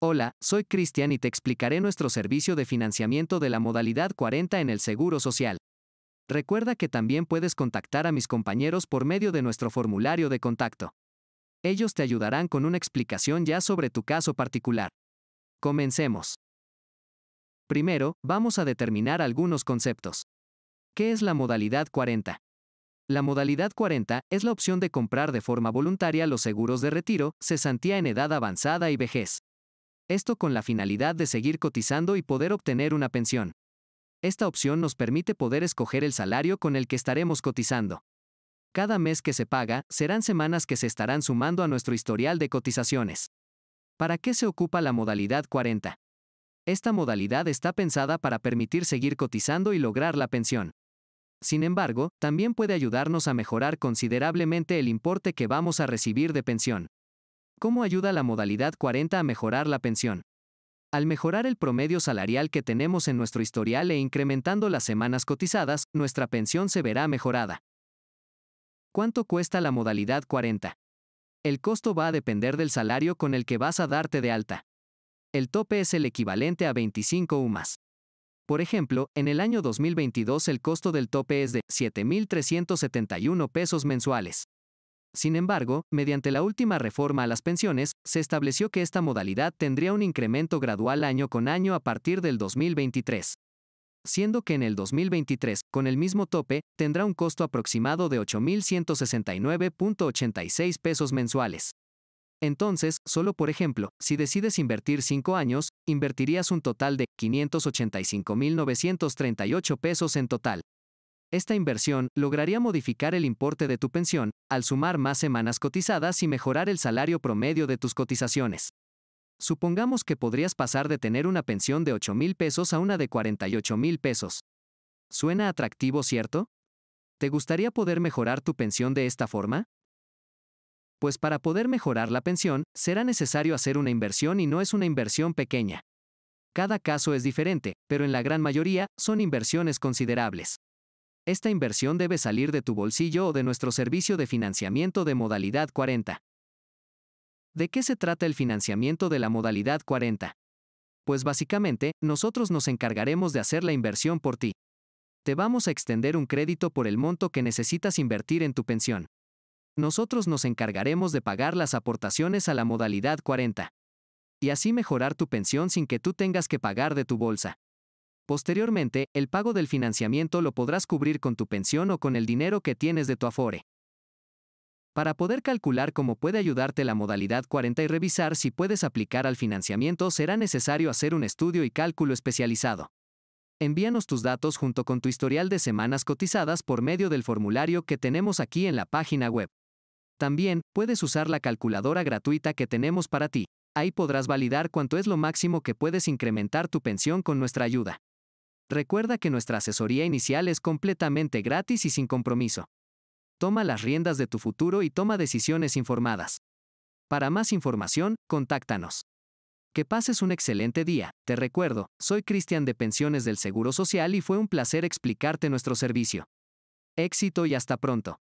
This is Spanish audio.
Hola, soy Cristian y te explicaré nuestro servicio de financiamiento de la modalidad 40 en el Seguro Social. Recuerda que también puedes contactar a mis compañeros por medio de nuestro formulario de contacto. Ellos te ayudarán con una explicación ya sobre tu caso particular. Comencemos. Primero, vamos a determinar algunos conceptos. ¿Qué es la modalidad 40? La modalidad 40 es la opción de comprar de forma voluntaria los seguros de retiro, cesantía en edad avanzada y vejez. Esto con la finalidad de seguir cotizando y poder obtener una pensión. Esta opción nos permite poder escoger el salario con el que estaremos cotizando. Cada mes que se paga, serán semanas que se estarán sumando a nuestro historial de cotizaciones. ¿Para qué se ocupa la modalidad 40? Esta modalidad está pensada para permitir seguir cotizando y lograr la pensión. Sin embargo, también puede ayudarnos a mejorar considerablemente el importe que vamos a recibir de pensión. ¿Cómo ayuda la modalidad 40 a mejorar la pensión? Al mejorar el promedio salarial que tenemos en nuestro historial e incrementando las semanas cotizadas, nuestra pensión se verá mejorada. ¿Cuánto cuesta la modalidad 40? El costo va a depender del salario con el que vas a darte de alta. El tope es el equivalente a 25 UMAS. Por ejemplo, en el año 2022 el costo del tope es de 7.371 pesos mensuales. Sin embargo, mediante la última reforma a las pensiones, se estableció que esta modalidad tendría un incremento gradual año con año a partir del 2023. Siendo que en el 2023, con el mismo tope, tendrá un costo aproximado de 8.169.86 pesos mensuales. Entonces, solo por ejemplo, si decides invertir 5 años, invertirías un total de 585.938 pesos en total. Esta inversión lograría modificar el importe de tu pensión al sumar más semanas cotizadas y mejorar el salario promedio de tus cotizaciones. Supongamos que podrías pasar de tener una pensión de 8 mil pesos a una de 48 mil pesos. ¿Suena atractivo, cierto? ¿Te gustaría poder mejorar tu pensión de esta forma? Pues para poder mejorar la pensión, será necesario hacer una inversión y no es una inversión pequeña. Cada caso es diferente, pero en la gran mayoría, son inversiones considerables. Esta inversión debe salir de tu bolsillo o de nuestro servicio de financiamiento de modalidad 40. ¿De qué se trata el financiamiento de la modalidad 40? Pues básicamente, nosotros nos encargaremos de hacer la inversión por ti. Te vamos a extender un crédito por el monto que necesitas invertir en tu pensión. Nosotros nos encargaremos de pagar las aportaciones a la modalidad 40. Y así mejorar tu pensión sin que tú tengas que pagar de tu bolsa. Posteriormente, el pago del financiamiento lo podrás cubrir con tu pensión o con el dinero que tienes de tu afore. Para poder calcular cómo puede ayudarte la modalidad 40 y revisar si puedes aplicar al financiamiento será necesario hacer un estudio y cálculo especializado. Envíanos tus datos junto con tu historial de semanas cotizadas por medio del formulario que tenemos aquí en la página web. También, puedes usar la calculadora gratuita que tenemos para ti. Ahí podrás validar cuánto es lo máximo que puedes incrementar tu pensión con nuestra ayuda. Recuerda que nuestra asesoría inicial es completamente gratis y sin compromiso. Toma las riendas de tu futuro y toma decisiones informadas. Para más información, contáctanos. Que pases un excelente día. Te recuerdo, soy Cristian de Pensiones del Seguro Social y fue un placer explicarte nuestro servicio. Éxito y hasta pronto.